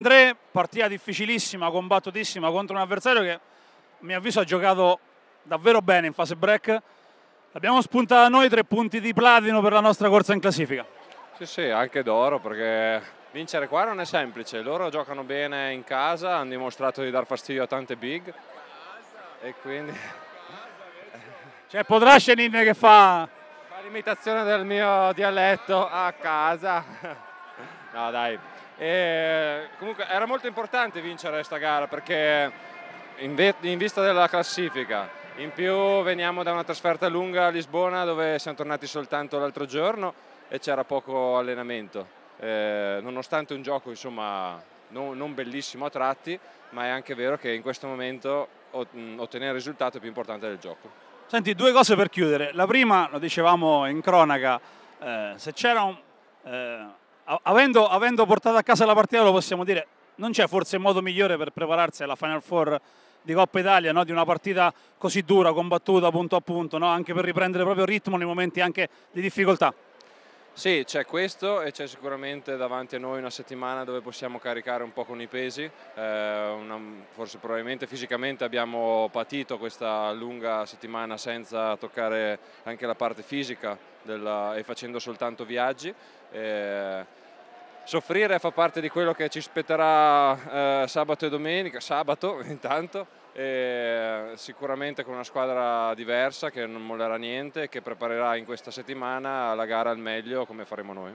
3, partita difficilissima, combattutissima contro un avversario che a mio avviso ha giocato davvero bene in fase break. Abbiamo spuntato noi tre punti di platino per la nostra corsa in classifica. Sì, sì, anche d'oro perché vincere qua non è semplice. Loro giocano bene in casa, hanno dimostrato di dar fastidio a tante big. E quindi... C'è cioè, Podrascenin che fa... Fa l'imitazione del mio dialetto a casa. No dai, e comunque era molto importante vincere questa gara perché in, in, vista della classifica, in più veniamo da una trasferta lunga a Lisbona dove siamo tornati soltanto l'altro giorno e c'era poco allenamento, e nonostante un gioco insomma, no, non bellissimo a tratti, ma è anche vero che in questo momento ottenere il risultato è più importante del gioco. Senti, due cose per chiudere. La prima, lo dicevamo in cronaca, eh, se c'era un... Eh, avendo, avendo, portato a casa la partita lo possiamo dire, non c'è forse modo migliore per prepararsi alla Final Four di Coppa Italia, no? di una partita così dura, combattuta punto a punto, no? anche per riprendere proprio ritmo nei momenti anche di difficoltà. Sì, c'è questo e c'è sicuramente davanti a noi una settimana dove possiamo caricare un po' con i pesi, eh, una, forse probabilmente fisicamente abbiamo patito questa lunga settimana senza toccare anche la parte fisica della, e facendo soltanto viaggi. Eh, soffrire fa parte di quello che ci spetterà eh, sabato e domenica, sabato intanto, e sicuramente con una squadra diversa che non mollerà niente e che preparerà in questa settimana la gara al meglio come faremo noi.